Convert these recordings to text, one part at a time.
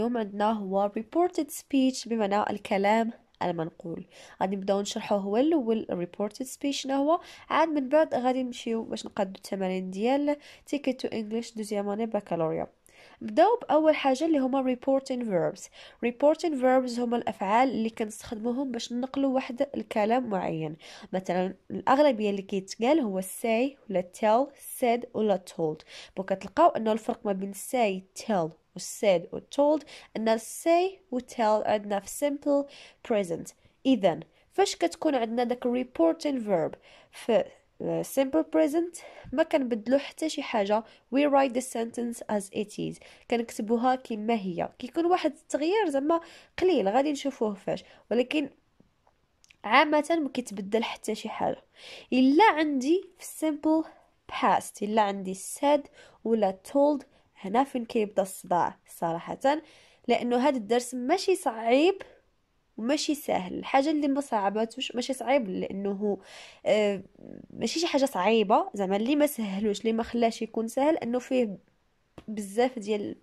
اليوم عندنا هو reported speech بمعنى الكلام المنقول غادي نبداو نشرحو هو الاول reported speech شنو هو عاد من بعد غادي نمشيو باش نقادو التمارين ديال تيكيت تو انجلش دوزيام اني بكالوريا نبداو باول حاجه اللي هما reporting verbs reporting verbs هما الافعال اللي كنستخدموهم باش نقلو واحد الكلام معين مثلا الاغلبيه اللي كيتقال هو say ولا tell said ولا told بو كتلقاو انه الفرق ما بين say tell و said و told عندنا say و tell عندنا في simple present إذا فاش كتكون عندنا داك reporting verb في آه، simple present ما كنبدلو حتى شي حاجه we write the sentence as it is كنكتبوها كما هي كيكون واحد التغيير زعما قليل غادي نشوفوه فاش ولكن عامه ما كيتبدل حتى شي حاجه الا عندي في simple past الا عندي said ولا told هنا فين كيبدا الصداع صراحه لانه هذا الدرس ماشي صعيب ماشي سهل الحاجه اللي ما صعباتوش ماشي صعيب لانه آه ماشي شي حاجه صعيبه زعما اللي ما سهلوش اللي ما خلاش يكون سهل انه فيه بزاف ديال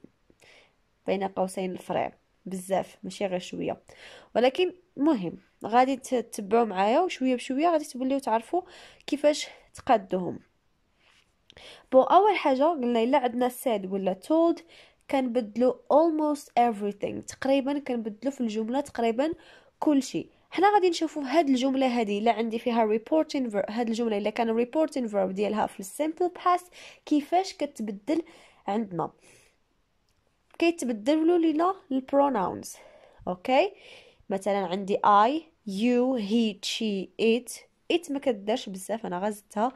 بين قوسين الفرع بزاف ماشي غير شويه ولكن مهم غادي تتبعوا معايا وشويه بشويه غادي توليو تعرفوا كيفاش تقادوهم بو أول حاجة قلنا إلا عندنا said ولا told كنبدلو almost everything تقريبا كنبدلو في الجملة تقريبا كل شيء حنا غادي نشوفو هاد الجملة هادي الا عندي فيها reporting verb هاد الجملة الا كان reporting verb ديالها في السيمبل past كيفاش كتبدل عندنا كيتبدلوا لينا البروناونز اوكي مثلا عندي I you he she it it ما كدارش بزاف انا غزتها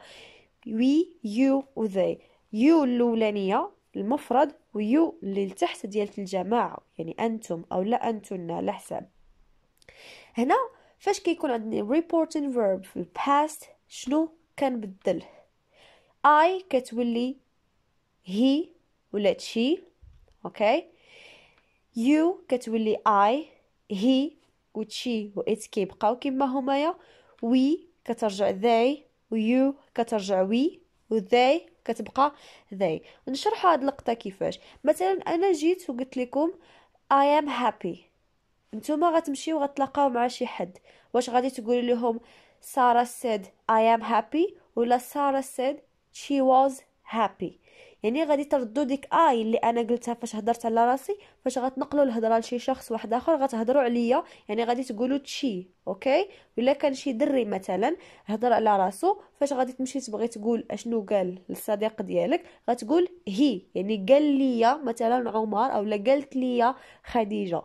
وي يو و ذي يو الاولانيه المفرد ويو اللي لتحت ديال الجماعه يعني انتم او لا انتن على حساب هنا فاش كيكون عندنا reporting verb في الباست شنو بدل I كتولي he ولا she اوكي you كتولي I he و she و it كيبقاو هما همايا we كترجع they ويو كترجع وي وذي كتبقى ذي نشرح هاد اللقطه كيفاش مثلا انا جيت وقلت لكم اي ام هابي نتوما غتمشيو غتلاقاو مع شي حد واش غادي تقولي لهم ساره said i am happy ولا ساره said she was happy يعني غادي تردو ديك اي اللي انا قلتها فاش هضرت على راسي فاش غتنقلوا الهضره لشي شخص واحد اخر غتهضروا عليا يعني غادي تقولوا تشي اوكي ولا كان شي دري مثلا هضر على راسو فاش غادي تمشي تبغي تقول اشنو قال للصديق ديالك غتقول هي يعني قال ليا مثلا عمر اولا قالت ليا خديجه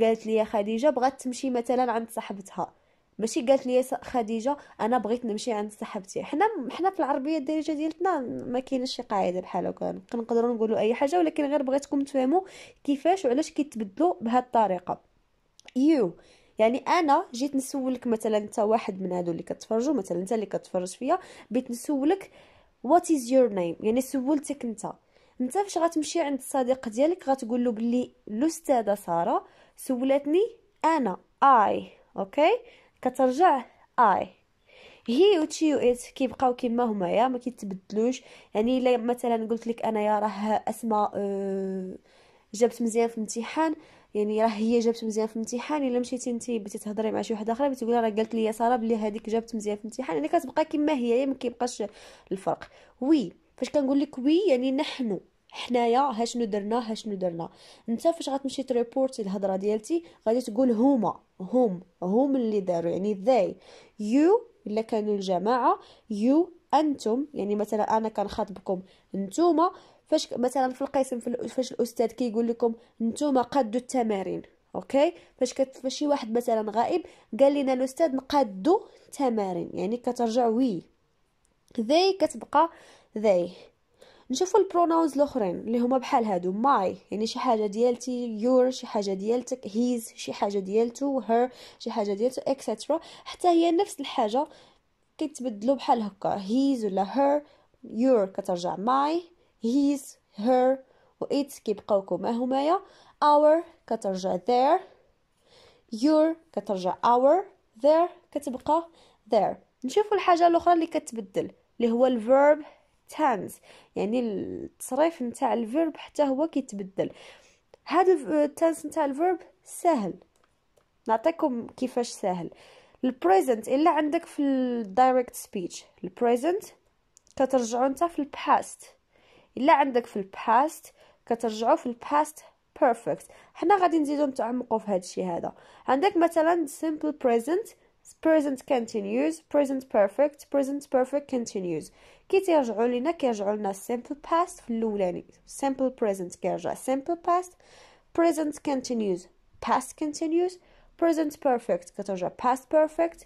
قالت ليا خديجه بغات تمشي مثلا عند صاحبتها ماشي قالت لي خديجه انا بغيت نمشي عند صاحبتي حنا حنا في العربيه الدارجه ديالتنا ما كاينش شي قاعده بحال هكا نقدروا نقولوا اي حاجه ولكن غير بغيتكم تفهموا كيفاش وعلاش كيتبدلوا بهذه الطريقه يو يعني انا جيت نسولك مثلا انت واحد من هادو اللي كتفرجوا مثلا انت اللي كتفرج فيا بغيت نسولك وات از يور نيم يعني سولتك انت انت فاش غتمشي عند الصديق ديالك غتقول له بلي الاستاذه ساره سولتني انا اي اوكي okay? كترجع اي هي و ات كيبقاو هما يا ما كيتبدلوش يعني الا مثلا قلت لك انايا راه اسماء آه، جابت مزيان في الامتحان يعني راه هي جابت مزيان في الامتحان الا مشيتي انت بغيتي تهضري مع شي وحده اخرى بتقولي راه قالت لي ساره بلي هذيك جابت مزيان في الامتحان يعني كتبقى كما هي يعني ما كيبقاش الفرق وي فاش كنقول لك وي يعني نحن حنايا ها شنو درنا ها شنو درنا انت فاش غتمشي تريبورتي الهضره ديالتي غادي تقول هما هم هم اللي داروا يعني they يو الا كانوا الجماعه يو انتم يعني مثلا انا كنخاطبكم نتوما فاش مثلا في القسم فاش الاستاذ كيقول كي لكم نتوما قادوا التمارين اوكي فاش فاش شي واحد مثلا غائب قال لنا الاستاذ نقادوا التمارين يعني كترجع وي ذاي كتبقى ذاي نشوفوا البروناونز الاخرين اللي هما بحال هادو ماي يعني شي حاجه ديالتي يور شي حاجه ديالتك هيز شي حاجه ديالتو هير شي حاجه ديالتو اكسترا حتى هي نفس الحاجه كيتبدلوا بحال هكا هيز ولا هير يور كترجع ماي هيز هير و ات كيبقاو كما همايا اور كترجع ذير يور كترجع اور ذير كتبقى ذير نشوفوا الحاجه الاخرى اللي كتبدل اللي هو الفيرب تامز يعني التصريف نتاع الفيرب حتى هو كيتبدل هذا التنس نتاع الفيرب سهل نعطيكم كيفاش سهل البريزنت الا عندك في الدايركت سبيتش البريزنت كترجعو نتا في الباست الا عندك في الباست كترجعو في الباست بيرفكت حنا غادي نزيدو نتعمقو في هادشي هذا عندك مثلا simple present present continuous present perfect present perfect continuous كي تيرجعوا لينا كيرجعوا لنا simple past في الاولاني simple present كيرجع simple past present continuous past continuous present perfect كترجع past perfect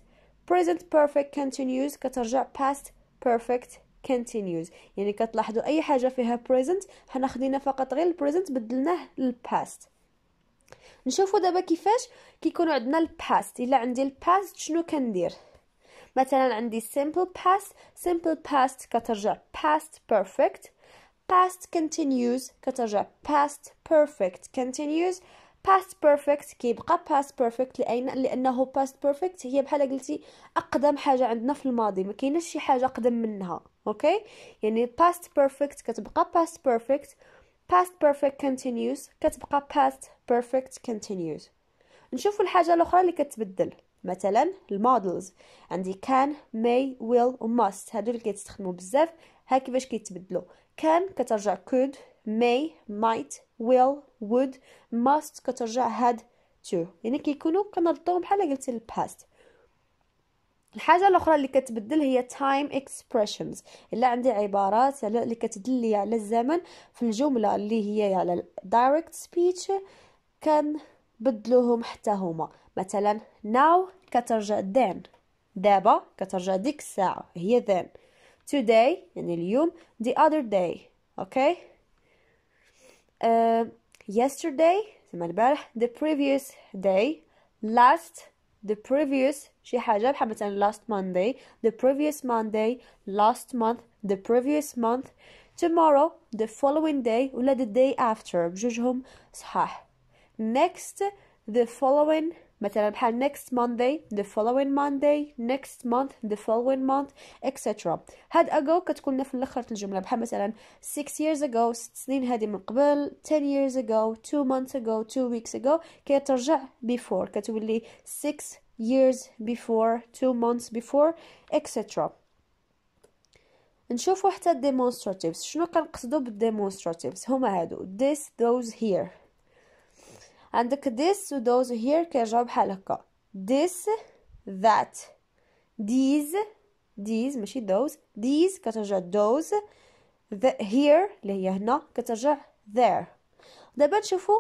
present perfect continuous كترجع past perfect continues يعني كتلاحظوا اي حاجه فيها present حنا خدينا فقط غير present بدلناه للpast نشوفوا دابا كيفاش كيكونوا عندنا الباست الا عندي الباست شنو كندير مثلا عندي simple past simple past كترجع past perfect past continuous كترجع past perfect continuous past perfect كيبقى past perfect لأن لأنه past perfect هي بحال قلتي أقدم حاجة عندنا في الماضي ما كاينش شي حاجة أقدم منها أوكي يعني past perfect كتبقى past perfect past perfect continuous كتبقى past perfect continuous نشوف الحاجة الأخرى اللي كتبدل مثلا المودلز عندي كان مي ويل و هادو اللي كيتستخدموا بزاف ها كيفاش كيتبدلوا كان كترجع كود مي مايت ويل وود ماست كترجع هاد تو يعني كيكونوا كنردوهم بحال قلت الباست الحاجه الاخرى اللي كتبدل هي تايم اكسبريشنز الا عندي عبارات يعني اللي كتدل لي على الزمن في الجمله اللي هي على الدايركت سبيتش كان بدلوهم حتى هما مثلا now كترجع then دابا كترجع ديك الساعة هي then today يعني اليوم the other day okay uh, yesterday زعما البارح the previous day last the previous شي حاجة بحال مثلا last Monday the previous Monday last month the previous month tomorrow the following day ولا the day after بجوجهم صحاح next the following مثلا بحال next Monday the following Monday next month the following month etc هاد ago كتكون لنا في الاخر بحال مثلا 6 years ago 6 سنين هادي من قبل 10 years ago 2 months ago 2 weeks ago كترجع before كتولي 6 years before 2 months before etc نشوفوا حتى demonstratives شنو كنقصدوا بالdemonstratives هما هادو this those here عندك this و those here كيرجعو بحال هكا this that these these ماشي those these كترجع those the here اللي هي هنا كترجع there دابا نشوفو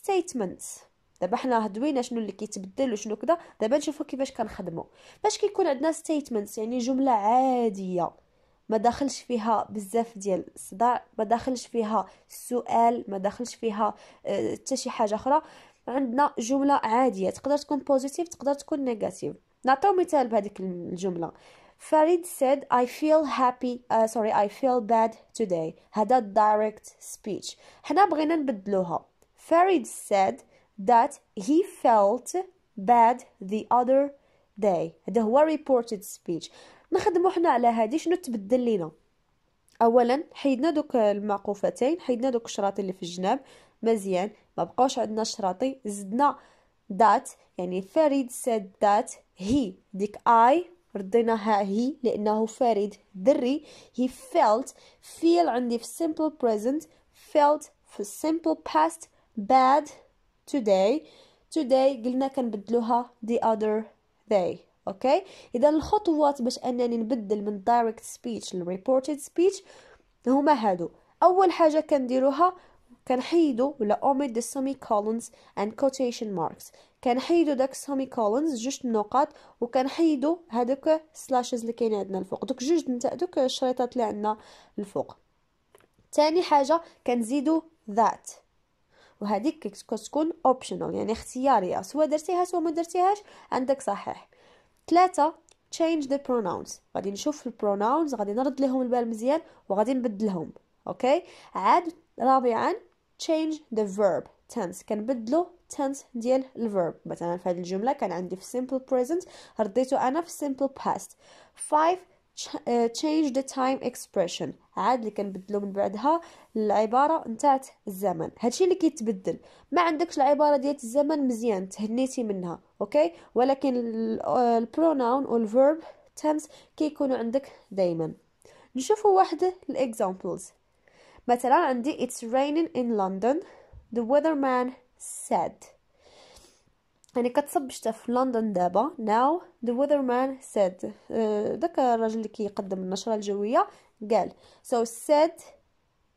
statements دابا حنا هدوينا شنو اللي كيتبدل وشنو كذا دابا نشوفو كيفاش كنخدمو باش كيكون عندنا statements يعني جمله عاديه ما داخلش فيها بزاف ديال الصداع ما داخلش فيها السؤال ما داخلش فيها آه، حتى شي حاجه اخرى عندنا جمله عاديه تقدر تكون بوزيتيف تقدر تكون نيجاتيف نعطيو مثال بهذيك الجمله فريد said I feel happy uh, sorry I feel bad today هذا direct speech حنا بغينا نبدلوها فريد said that he felt bad the other day هذا هو reported speech نخدموا حنا على هادي شنو تبدل لينا اولا حيدنا دوك المعقوفتين حيدنا دوك الشراطي اللي في الجناب مزيان ما بقاوش عندنا شراطي زدنا ذات يعني فريد ساد ذات هي ديك اي رديناها هي لانه فريد دري هي felt feel عندي في simple present felt في simple past bad today today قلنا كنبدلوها the other day اوكي اذا الخطوات باش انني نبدل من دايركت سبيتش للريبورتد سبيتش هما هادو اول حاجه كنديروها كنحيدو ولا omit the كولونز اند كوتيشن ماركس كنحيدو داك كولونز جوج نقط وكنحيدو هادوك سلاشز اللي كاين عندنا الفوق دوك جوج نتا دوك الشريطات اللي عندنا الفوق تاني حاجه كنزيدو ذات وهذيك كتكون اوبشنال يعني اختياريه سواء درتيها سواء ما درتيهاش عندك صحيح ثلاثة change the pronouns غادي نشوف البروناونز غادي نرد لهم البال مزيان وغادي نبدلهم اوكي عاد رابعا change the verb tense كنبدلو tense ديال الverb مثلا في هذه الجمله كان عندي في simple present رديته انا في simple past 5 change the time expression عاد اللي كنبدلو من بعدها العباره نتاعت الزمن هادشي اللي كيتبدل ما عندكش العباره ديال الزمن مزيان تهنيتي منها اوكي ولكن البروناون والفيرب تمس كيكونوا عندك دائما نشوفوا واحد الاكزامبلز مثلا عندي it's raining in London the weatherman said يعني كتصب شتا في لندن دابا now the weatherman said داك أه، الراجل اللي كيقدم النشره الجويه Gall. So said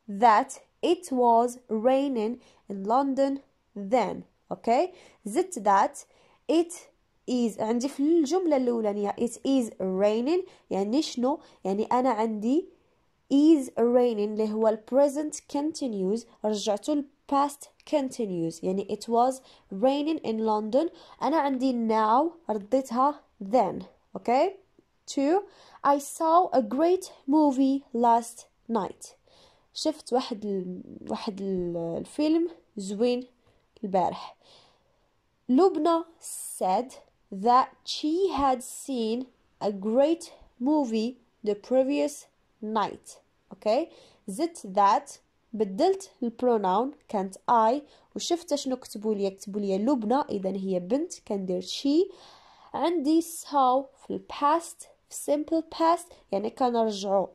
that it was raining in London then. Okay. زدت that it is عندي في الجملة الأولانية it is raining يعني شنو؟ يعني أنا عندي is raining اللي هو present continues, رجعته ال past continuous يعني it was raining in London أنا عندي now رديتها then okay to I saw a great movie last night شفت واحد ال... واحد الفيلم زوين البارح Lubna said that she had seen a great movie the previous night okay زدت that بدلت البروناون كانت I وشفت شنو كتبوا لي كتبوا لي لبنى اذا هي بنت كندير she عندي saw في الباست simple past يعني كنرجعو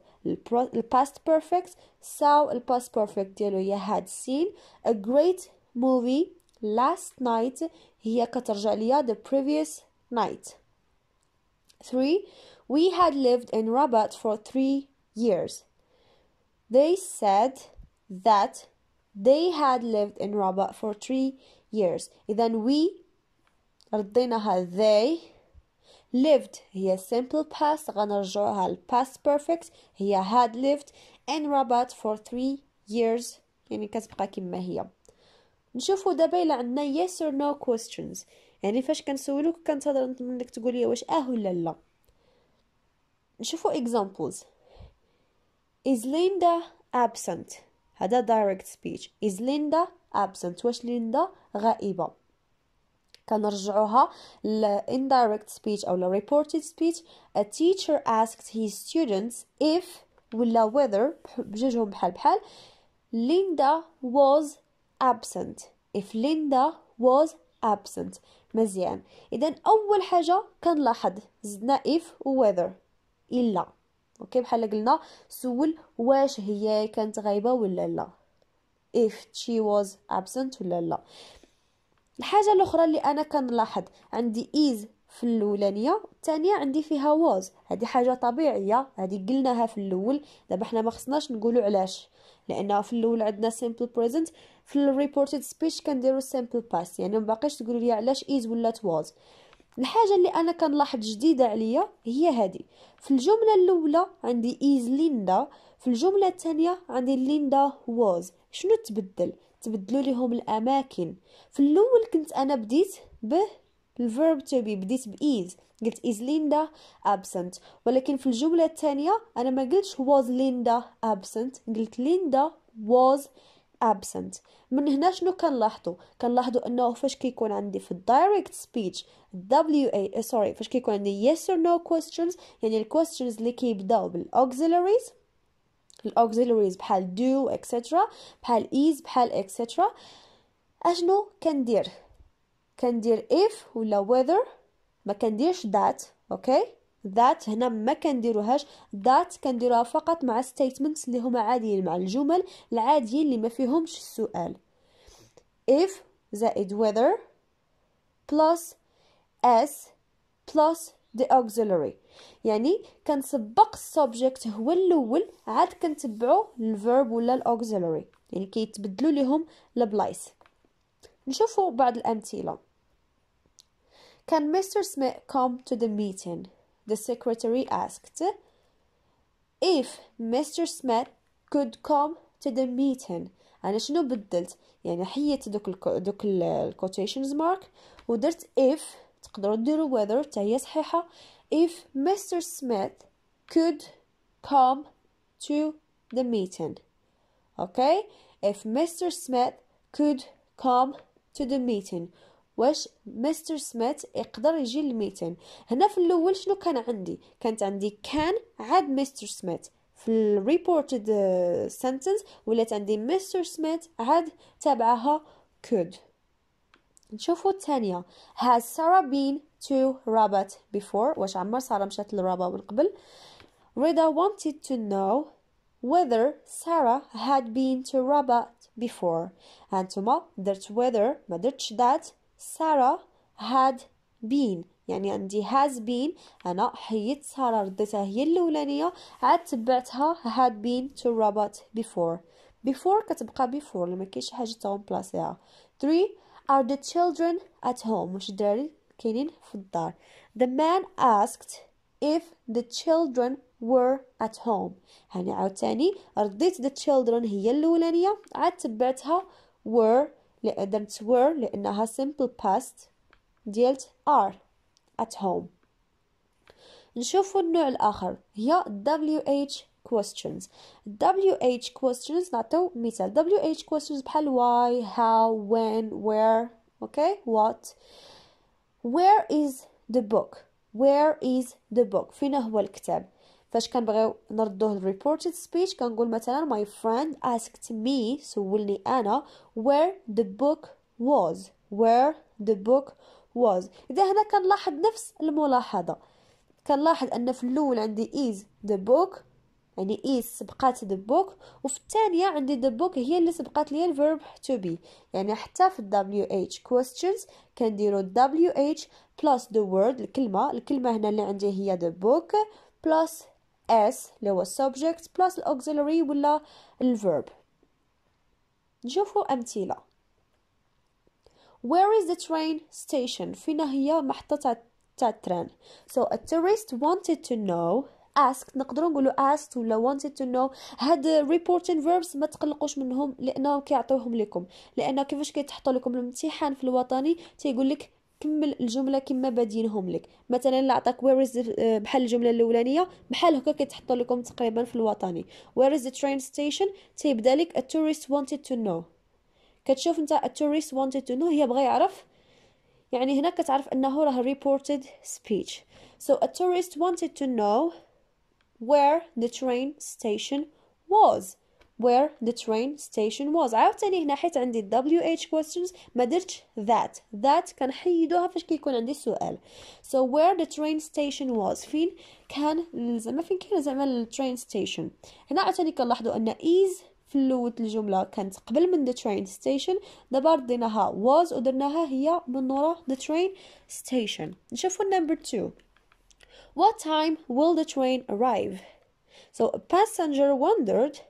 past perfect ساو past perfect ديالو He had seen a great movie last night هي كترجع ليا the previous night 3 we had lived in Rabat for 3 years they said that they had lived in Rabat for 3 years then we رديناها they lived هي simple past غنرجعوها ل past perfect هي had lived in Rabat for three years يعني كتبقى كما هي نشوفوا دابا الا عندنا yes or no questions يعني فاش كنسولوك كنتظر منك تقول لي واش اه ولا لا نشوفوا examples is Linda absent هذا direct speech is Linda absent واش ليندا غائبه كنرجعوها ل indirect speech أو ل reported speech a teacher asked his students if ولا whether بجوجهم بحال بحال Linda was absent if Linda was absent مزيان إذن أول حاجة كنلاحظ زدنا if و whether إلا اوكي بحال قلنا سول واش هي كانت غايبه ولا لا if she was absent ولا لا الحاجه الاخرى اللي انا كنلاحظ عندي ايز في الاولانيه الثانيه عندي فيها واز هذه حاجه طبيعيه هذه قلناها في الاول دابا حنا ما خصناش نقولوا علاش لان في الاول عندنا سيمبل بريزنت في الريبورتد سبيتش كنديروا سيمبل باست يعني ما باقيش تقولوا لي علاش ايز ولات واز الحاجه اللي انا كنلاحظ جديده عليا هي هذه في الجمله الاولى عندي ايز ليندا في الجمله الثانيه عندي ليندا واز شنو تبدل تبدلوا ليهم الاماكن في الاول كنت انا بديت به الفيرب to be بديت بايز قلت از ليندا ابسنت ولكن في الجملة الثانية أنا ما قلتش was ليندا ابسنت قلت ليندا was absent من هنا شنو كنلاحظوا كنلاحظوا انه فاش كيكون عندي في الدايركت سبيتش دبليو اي سوري فاش كيكون عندي yes or no questions يعني الكويستشنز اللي كيبداو بالاوكسيلاريز الاوكسيلوريز بحال do اكسترا بحال is بحال اكسترا اشنو كندير كندير اف ولا ويذر ما كنديرش ذات اوكي ذات هنا ما كنديروهاش ذات كنديروها فقط مع ستيتمنتس اللي هما عاديين مع الجمل العاديين اللي ما فيهمش السؤال اف زائد ويذر plus اس plus the auxiliary يعني كنسبق السوبجيكت هو الاول عاد كنتبعو الفيرب ولا الاوكسيلاري يعني كيتبدلوا ليهم البلايص نشوفوا بعض الامثله Can Mr. Smith come to the meeting? The secretary asked. If Mr. Smith could come to the meeting. أنا شنو بدلت؟ يعني حيت دوك ال دوك الكوتيشنز مارك ودرت if تقدروا ديروا whether حتى هي صحيحه if Mr Smith could come to the meeting okay if Mr Smith could come to the meeting واش مستر سميث يقدر يجي للميتين هنا في الاول شنو كان عندي كانت عندي كان عاد مستر سميث في الريبورتد سنتنس ولات عندي مستر سميث عاد تابعها كود نشوفوا الثانية has Sarah been to Rabat before واش عمر سارة مشات لرابا من قبل Rita wanted to know whether Sarah had been to Rabat before هانتوما درت whether ما درتش that Sarah had been يعني عندي has been أنا حيدت سارة رديتها هي الأولانية عاد تبعتها had been to Rabat before before كتبقى before لما كاينش حاجة تغون بلاصيها 3 Are the children at home? The man asked if the children were at home. هنا عاوتاني رديت the children هي الأولانية عاد تبعتها were درت were لأنها simple past ديالت are at home. نشوفوا النوع الآخر هي WH questions WH questions نعطيو مثال WH questions بحال why how when where okay what where is the book where is the book فين هو الكتاب فاش كنبغيو نردوه Reported speech. كنقول مثلا my friend asked me سولني انا where the book was where the book was اذا هنا كنلاحظ نفس الملاحظه كنلاحظ ان في الاول عندي is the book يعني اي سبقات ذا بوك وفي التانية عندي ذا بوك هي اللي سبقات لي الفيرب تو بي يعني حتى في ال WH questions كنديرو WH plus the word الكلمه الكلمه هنا اللي عندي هي ذا بوك plus S اللي هو subject plus بلس auxiliary ولا الفيرب نشوفو امثله Where is the train station? فينا هي محطة تاع التران. So a tourist wanted to know asked نقدروا نقولوا asked ولا wanted to know هاد reporting verbs ما تقلقوش منهم لانهم كيعطيوهم لكم لان كيفاش كيتحطوا لكم الامتحان في الوطني تيقول لك كمل الجمله كما بادينهم لك مثلا اللي عطاك is از آه، بحال الجمله الاولانيه بحال هكا كيتحطوا لكم تقريبا في الوطني where is the train station تيبدا لك a tourist wanted to know كتشوف انت a tourist wanted to know هي بغى يعرف يعني هنا كتعرف انه راه reported speech so a tourist wanted to know where the train station was where the train station was عاوتاني هنا حيت عندي wh questions ما that that can that كنحيدوها فاش كيكون عندي سؤال so where the train station was فين كان زعما فين كاين زعما train station هنا عاوتاني كنلاحظوا ان is في الاول الجمله كانت قبل من the train station دابا رديناها was ودرناها هي من the train station نشوفوا number 2 what time will the train arrive? So a passenger wondered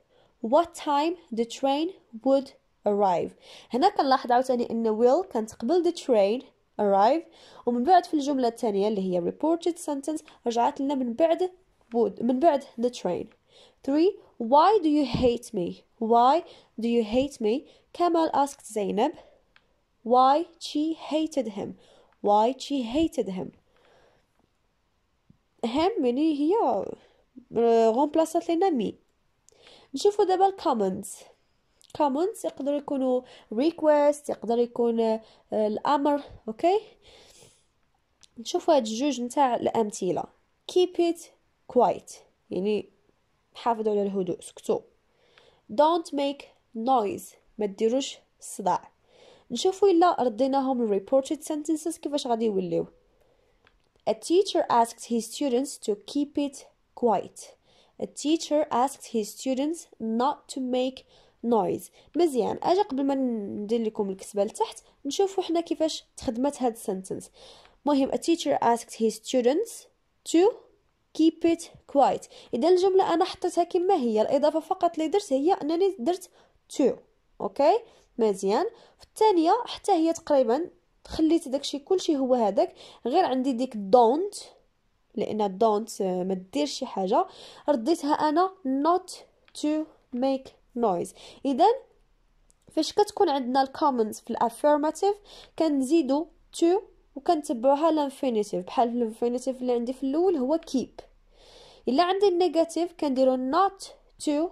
what time the train would arrive هنا لاحظ عاوتاني ان will كانت قبل the train arrive ومن بعد في الجملة الثانية اللي هي reported sentence رجعت لنا من بعد would من بعد the train 3 why do you hate me why do you hate me Kamal asked Zainab why she hated him why she hated him أهم من هي غومبلاصات لينا مي نشوفو دابا الكومنتس كومنتس يقدر يكونوا ريكويست يقدر يكون اه، الامر اوكي نشوفو هاد الجوج نتاع الامثله keep it quiet يعني حافظوا على الهدوء سكتوا don't make noise ما ديروش الصداع نشوفو الا رديناهم reported sentences كيفاش غادي يوليو A teacher asked his students to keep it quiet. A teacher asked his students not to make noise. مزيان اجا قبل ما ندير لكم الكتابه لتحت نشوفوا حنا كيفاش تخدمت هاد السنتنس مهم a teacher asked his students to keep it quiet اذا الجمله انا حطيتها كما هي الاضافه فقط اللي درت هي انني درت to اوكي مزيان في الثانيه حتى هي تقريبا خليت داكشي كلشي هو هذاك غير عندي ديك دونت لان دونت آه، ما دير شي حاجه رديتها انا نوت تو ميك نويز اذا فاش كتكون عندنا الكومنز في الافيرماتيف كنزيدو تو وكنتبعوها الانفينيتيف بحال الانفينيتيف اللي عندي في الاول هو كيب الا عندي النيجاتيف كنديرو نوت تو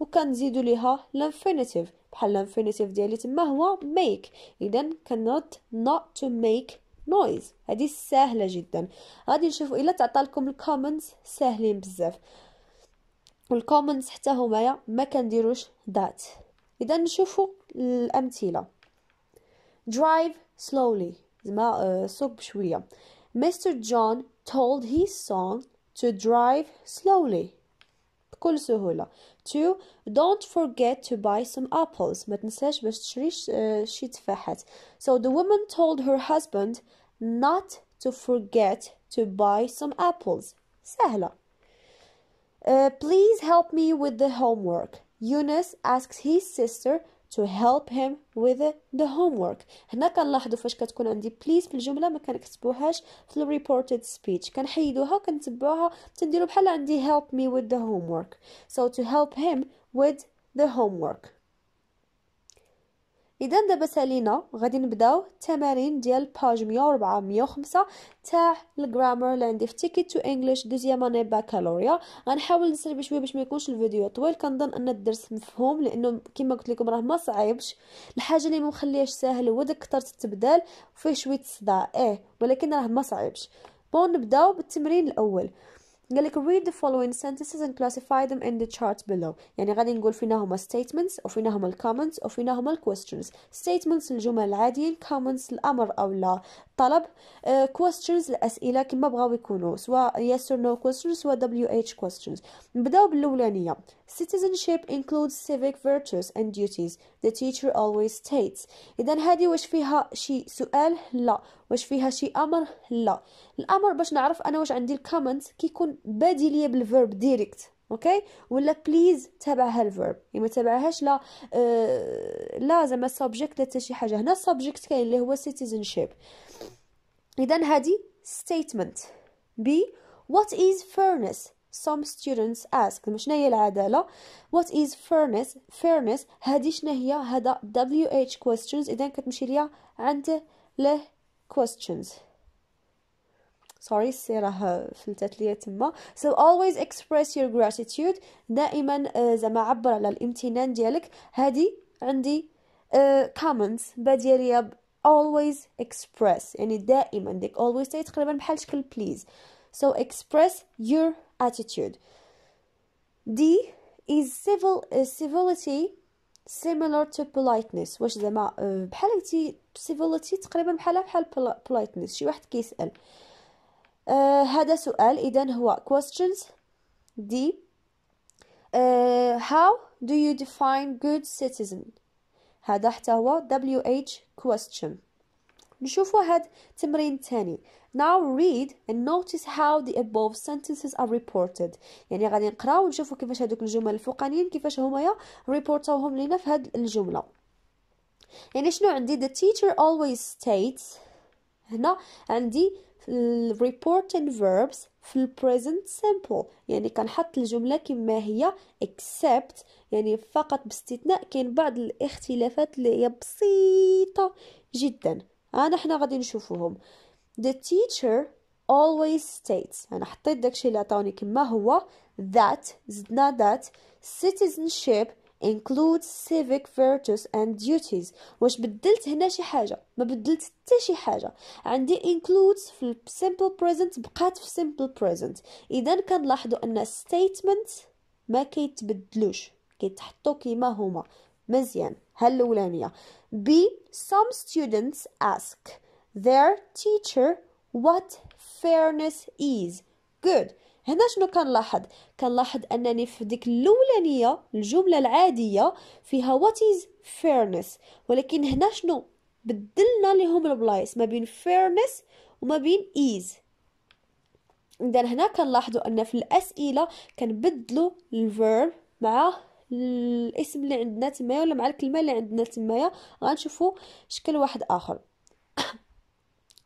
وكنزيدو ليها الانفينيتيف بحال الانفينيتيف ديالي تما هو ميك اذا كانوت نوت تو ميك نويز هذه سهله جدا غادي نشوفوا الا تعطى لكم الكومنتس ساهلين بزاف والكومنتس حتى همايا ما كنديروش ذات اذا نشوفوا الامثله درايف سلولي زعما آه، سوق بشويه مستر جون told his son to drive slowly بكل سهولة two don't forget to buy some apples ما تنساش باش تشري شي تفاحات so the woman told her husband not to forget to buy some apples سهلة uh, please help me with the homework Eunice asks his sister to help him with the homework هنا كنلاحظوا فاش كتكون عندي please في الجملة ما كنكتبوهاش في reported speech كنحيدوها كنتبعوها تنديروا بحال عندي help me with the homework so to help him with the homework اذا دابا سالينا غادي نبداو التمارين ديال باج 104 105 تاع الجرامر اللي عندي في تيكيت تو انجلش دوزيام اني باكالوريا غنحاول نسر بشويه باش ما يكونش الفيديو طويل كنظن ان الدرس مفهوم لانه كما قلت لكم راه ما صعيبش الحاجه اللي ما مخليهاش ساهل هو داك كثرت التبدال وفيه شويه الصداع ايه ولكن راه ما صعيبش بون نبداو بالتمرين الاول قال لك read the following sentences and classify them in the chart below يعني غادي نقول فينا هما statements وفينا هما comments وفينا هما questions statements الجمل العاديين comments الامر او لا طلب uh, questions الاسئله كما بغاو يكونوا سواء yes or no questions سواء wh questions نبداو باللولانية Citizenship includes civic virtues and duties. The teacher always states. إذا هذه واش فيها شي سؤال؟ لا. واش فيها شي أمر؟ لا. الأمر باش نعرف أنا واش عندي الكومنت كيكون بادي ليا بالفيرب ديريكت. اوكي ولا بليز تابعها الفيرب إيه، ما تابعهاش لا آه لا زعما سبجكت لا حتى شي حاجه هنا السبجكت كاين اللي هو citizenship اذا هذه statement بي what is fairness some students asked مش هي العدالة what is fairness fairness هذه شنو هي هذا WH questions إذا كتمشي ليا عند له questions sorry السي راه فلتات ليا تما so always express your gratitude دائما زعما عبر على الامتنان ديالك هذه عندي uh, comments بدياليا always express يعني دائما ديك always تقريبا بحال شكل please so express your attitude. D is civil uh, civility similar to politeness واش زعما بحال هكتي civility تقريبا بحالها بحال politeness شي واحد كيسأل uh, هذا سؤال إذا هو questions D uh, how do you define good citizen هذا حتى هو WH question نشوفوا هاد التمرين الثاني Now read and notice how the above sentences are reported يعني غادي نقراو ونشوفوا كيفاش هذوك الجمل الفوقانيين كيفاش هما ريبورتاوهم لنا في هاد الجمله يعني شنو عندي the teacher always states هنا عندي report and verbs في ال present simple يعني كنحط الجملة كما هي except يعني فقط باستثناء كاين بعض الاختلافات اللي هي بسيطة جدا انا آه، حنا غادي نشوفوهم the teacher always states أنا حطيت داكشي اللي عطاوني كما هو that زدنا that citizenship includes civic virtues and duties واش بدلت هنا شي حاجه ما بدلت حتى شي حاجه عندي includes في simple present بقات في simple present اذا كنلاحظوا ان statement ما كيتبدلوش كيتحطوا كيما هما مزيان ها الاولانيه b some students ask their teacher what fairness is good هنا شنو كنلاحظ كنلاحظ انني في ديك الاولانيه الجمله العاديه فيها what is fairness ولكن هنا شنو بدلنا لهم البلايص ما بين fairness وما بين is اذا هنا كنلاحظوا ان في الاسئله كنبدلوا الفيرب مع الاسم اللي عندنا تمايا ولا مع الكلمه اللي عندنا تمايا غنشوفوا شكل واحد اخر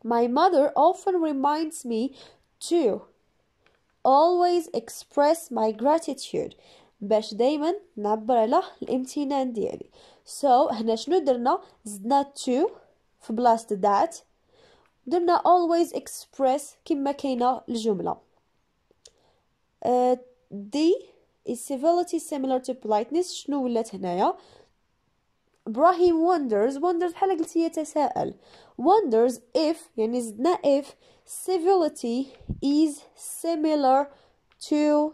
My mother often reminds me to always express my gratitude باش دايما نعبر على الامتنان ديالي so هنا شنو درنا زدنا to في بلاصة that درنا always express كما كاينه الجملة uh, is civility similar to politeness شنو ولات هنايا Ibrahim wonders wonders بحال قلتي يتساءل wonders if يعني زدنا if civility is similar to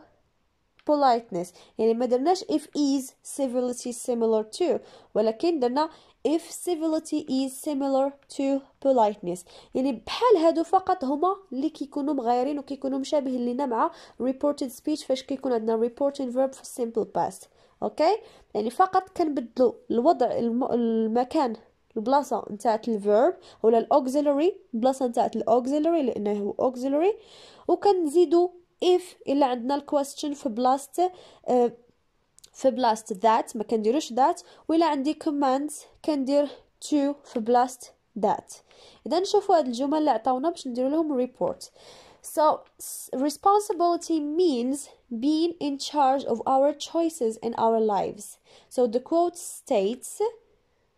politeness يعني ما درناش if is civility similar to ولكن درنا if civility is similar to politeness يعني بحال هادو فقط هما اللي كيكونوا مغايرين وكيكونوا مشابهين لينا مع reported speech فاش كيكون عندنا reporting verb في simple past اوكي يعني فقط كنبدلو الوضع الم... المكان البلاصه نتاعت الفيرب ولا الاوكسيلري البلاصه نتاعت الاوكسيلري لانه هو اوكسيلري وكنزيدو اف الا عندنا الكويستشن في بلاست آه، في بلاست ذات ما كنديروش ذات ولا عندي كوماندز كندير to في بلاست ذات اذا نشوفوا هاد الجمل اللي عطاونا باش ندير لهم ريبورت So, responsibility means being in charge of our choices in our lives. So, the quote states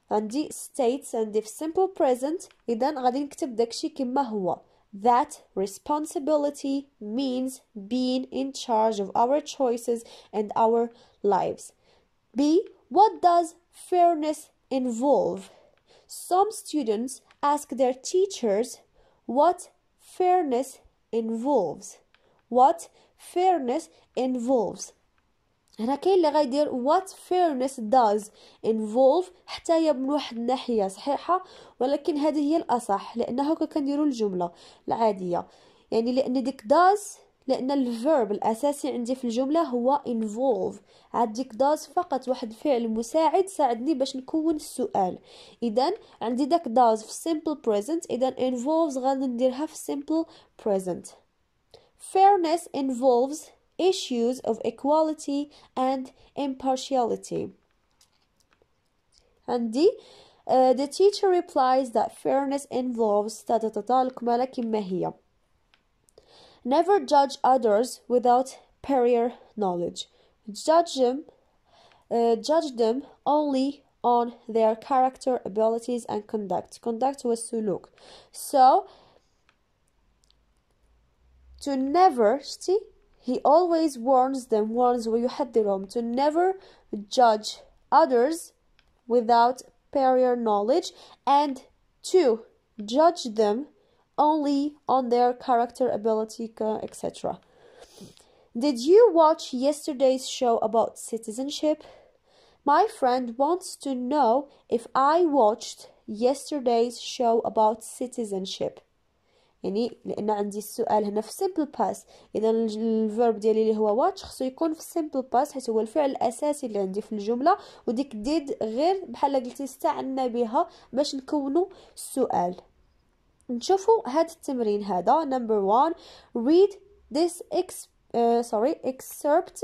and the states and if simple present إذا then نكتب داكشي كما that responsibility means being in charge of our choices and our lives. B. What does fairness involve? Some students ask their teachers what fairness involves what fairness involves هنا كاين اللي غيدير what fairness does involve حتى هي من واحد الناحيه صحيحه ولكن هذه هي الاصح لان هكا كنديروا الجمله العاديه يعني لان ديك does لان الفيرب الاساسي عندي في الجمله هو involve عاد ديك داز فقط واحد الفعل مساعد ساعدني باش نكون السؤال اذا عندي داك داز في simple present اذا involves غادي نديرها في simple present fairness involves issues of equality and impartiality عندي uh, the teacher replies that fairness involves تا الكمالة كما هي Never judge others without prior knowledge. Judge them, uh, judge them only on their character, abilities, and conduct. Conduct was suluk. So, to never, see, he always warns them, warns room to never judge others without prior knowledge and to judge them only on their character, ability, uh, etc. Did you watch yesterday's show about citizenship? My friend wants to know if I watched yesterday's show about citizenship. يعني لان عندي السؤال هنا في simple past اذا الفيرب ديالي اللي هو واتش خصو يكون في simple past حيت هو الفعل الاساسي اللي عندي في الجمله وديك ديد غير بحال قلتي استعنا بها باش نكونوا السؤال نشوفوا هاد التمرين هذا number one read this ex uh, sorry excerpt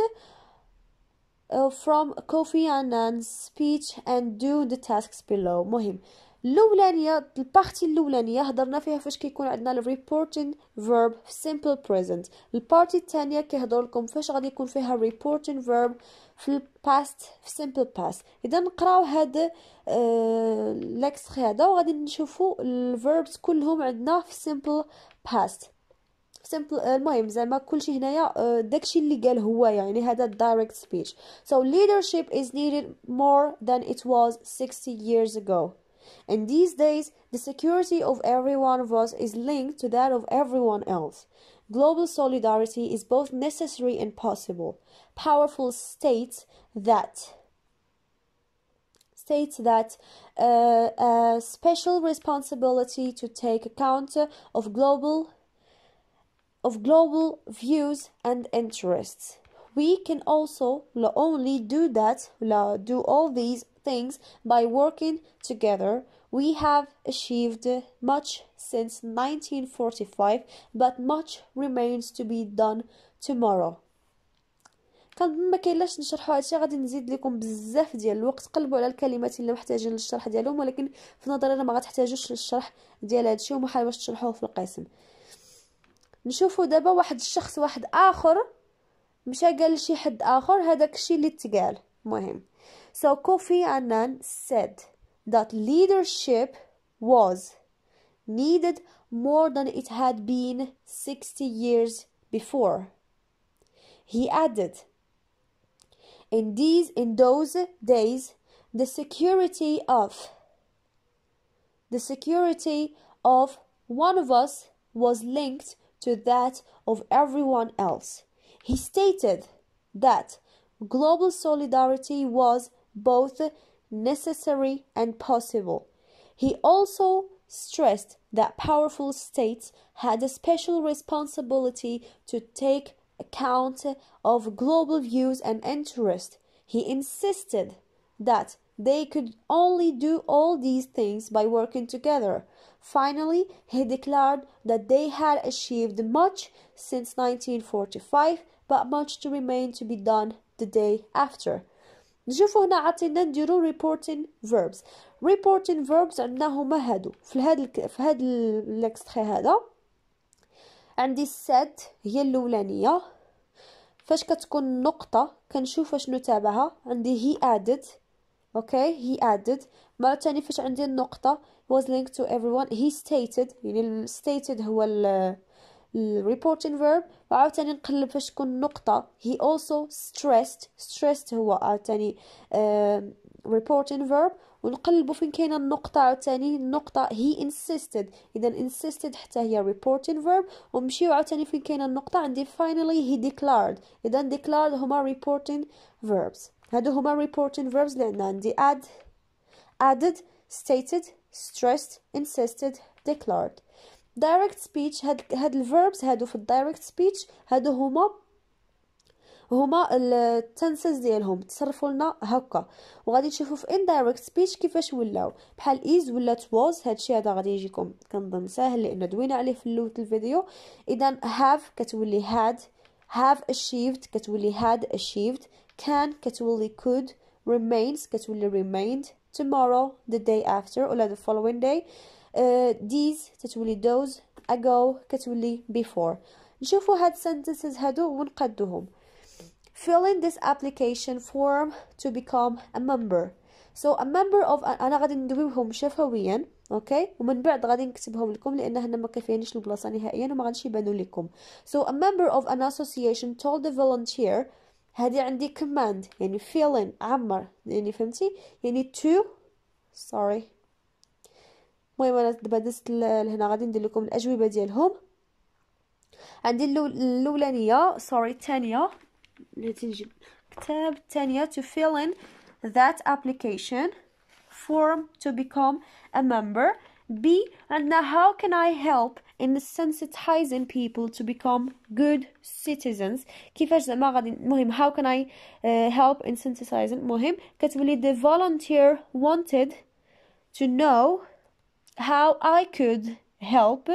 uh, from Kofi Annan's speech and do the tasks below مهم الاولانيه البارتي الاولانيه هضرنا فيها فاش كيكون عندنا الريبورتينغ فيرب في سيمبل بريزنت البارتي الثانيه كيهضر لكم فاش غادي يكون فيها ريبورتين فيرب في الباست في سيمبل باست اذا نقراو هذا آه لاكس هذا وغادي نشوفوا الفيربس كلهم عندنا في سيمبل باست سيمبل المهم زعما كلشي هنايا آه، داكشي اللي قال هو يعني هذا direct سبيتش سو ليدرشيب از needed مور ذان ات واز 60 ييرز اغو In these days, the security of every one of us is linked to that of everyone else. Global solidarity is both necessary and possible. Powerful states that states that uh, a uh, special responsibility to take account of global of global views and interests. We can also only do that, do all these things by working together. We have achieved much since 1945, but much remains to be done tomorrow. كان ما كاينلاش نشرحوا هادشي غادي نزيد لكم بزاف ديال الوقت قلبوا على الكلمات اللي محتاجين للشرح ديالهم ولكن في نظري ما غتحتاجوش للشرح ديال هادشي وما حاولوش تشرحوه في القسم نشوفوا دابا واحد الشخص واحد اخر مشى قال لشي حد اخر هذاك الشيء اللي تقال مهم So Kofi Annan said that leadership was needed more than it had been 60 years before. He added, in these in those days the security of the security of one of us was linked to that of everyone else. He stated that global solidarity was both necessary and possible. He also stressed that powerful states had a special responsibility to take account of global views and interests. He insisted that they could only do all these things by working together. Finally, he declared that they had achieved much since 1945, but much to remain to be done the day after. نشوفوا هنا عطينا نديرو ريبورتين فيربس ريبورتين فيربس عندنا هما هادو في هاد الك... في هاد الاكستري هذا عندي سات هي الاولانيه فاش كتكون نقطه كنشوف شنو تابعها عندي هي ادد اوكي هي ادد مرة تانية فاش عندي النقطة was linked to everyone he stated يعني stated هو reporting verb وعاوتاني نقلب فاش تكون نقطة he also stressed stressed هو عاوتاني um, reporting verb ونقلبوا فين كاينة النقطة عاوتاني النقطة he insisted إذا insisted حتى هي reporting verb ومشيو عاوتاني فين كاينة النقطة عندي finally he declared then declared هما reporting verbs هادو هما reporting verbs لأن عندي add added stated stressed insisted declared دايركت سبيتش هاد هاد الفيربس هادو في الدايركت سبيتش هادو هما هما التنسز ديالهم تصرفوا لنا هكا وغادي تشوفوا في indirect speech كيفاش ولاو بحال is ولا was هادشي هذا غادي يجيكم كنظن ساهل لان دوينا عليه في الاول الفيديو اذا have كتولي had have achieved كتولي had achieved can كتولي could remains كتولي remained tomorrow the day after ولا the following day Uh, these تتولي those ago كتولي before نشوفوا هاد sentences هادو ونقدوهم fill in this application form to become a member so a member of أنا غادي ندويهم شفويا okay ومن بعد غادي نكتبهم لكم لأن هنا ما كفينش البلاصة نهائيا so a member of an association told the volunteer هادي عندي command يعني fill in عمر يعني فهمتي يعني to sorry المهم انا دابا دزت لهنا غادي ندير لكم الاجوبه ديالهم عندي الاولانيه سوري الثانيه بغيت نجيب كتاب الثانيه to fill in that application form to become a member B عندنا how can I help in sensitizing people to become good citizens كيفاش زعما غادي المهم how can I uh, help in sensitizing مهم? كتولي the volunteer wanted to know how I could help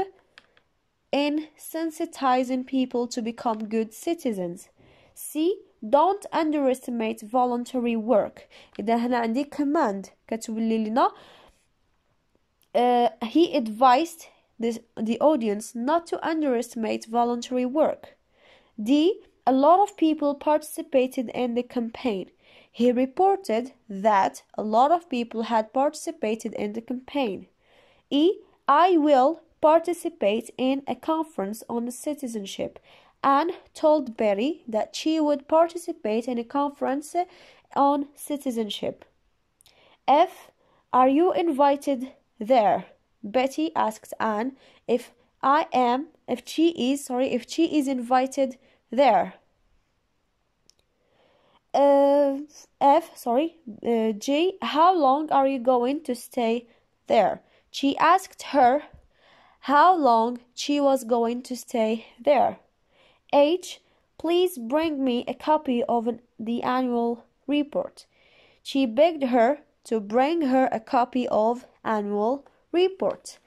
in sensitizing people to become good citizens. C. Don't underestimate voluntary work. إذا هنا عندي command كتولي لنا uh, he advised this, the audience not to underestimate voluntary work. D. A lot of people participated in the campaign. He reported that a lot of people had participated in the campaign. E. I will participate in a conference on citizenship. Anne told Betty that she would participate in a conference on citizenship. F. Are you invited there? Betty asked Anne if I am, if she is, sorry, if she is invited there. Uh, F, sorry, uh, G, how long are you going to stay there? She asked her how long she was going to stay there. H. Please bring me a copy of the annual report. She begged her to bring her a copy of annual report.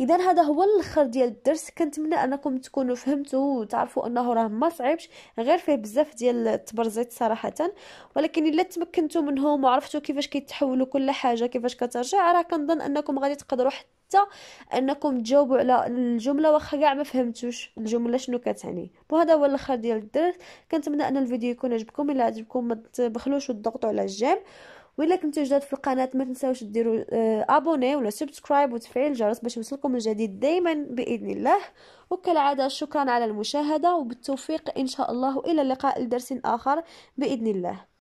اذا هذا هو الاخر ديال الدرس كنتمنى انكم تكونوا فهمتوا وتعرفوا انه راه ما صعيبش غير فيه بزاف ديال التبرزيت صراحه ولكن الا تمكنتوا منهم وعرفتوا كيفاش كيتحولوا كل حاجه كيفاش كترجع راه كنظن انكم غادي تقدروا حتى انكم تجاوبوا على الجمله واخا كاع ما فهمتوش الجمله شنو كتعني وهذا هو الاخر ديال الدرس كنتمنى ان الفيديو يكون عجبكم الا عجبكم ما تبخلوش وتضغطوا على الجيم وإلا كنتو جداد في القناة ما تنساوش ديروا ابوني آه، ولا سبسكرايب وتفعيل الجرس باش يوصلكم الجديد دائما بإذن الله وكالعادة شكرا على المشاهدة وبالتوفيق إن شاء الله إلى اللقاء لدرس آخر بإذن الله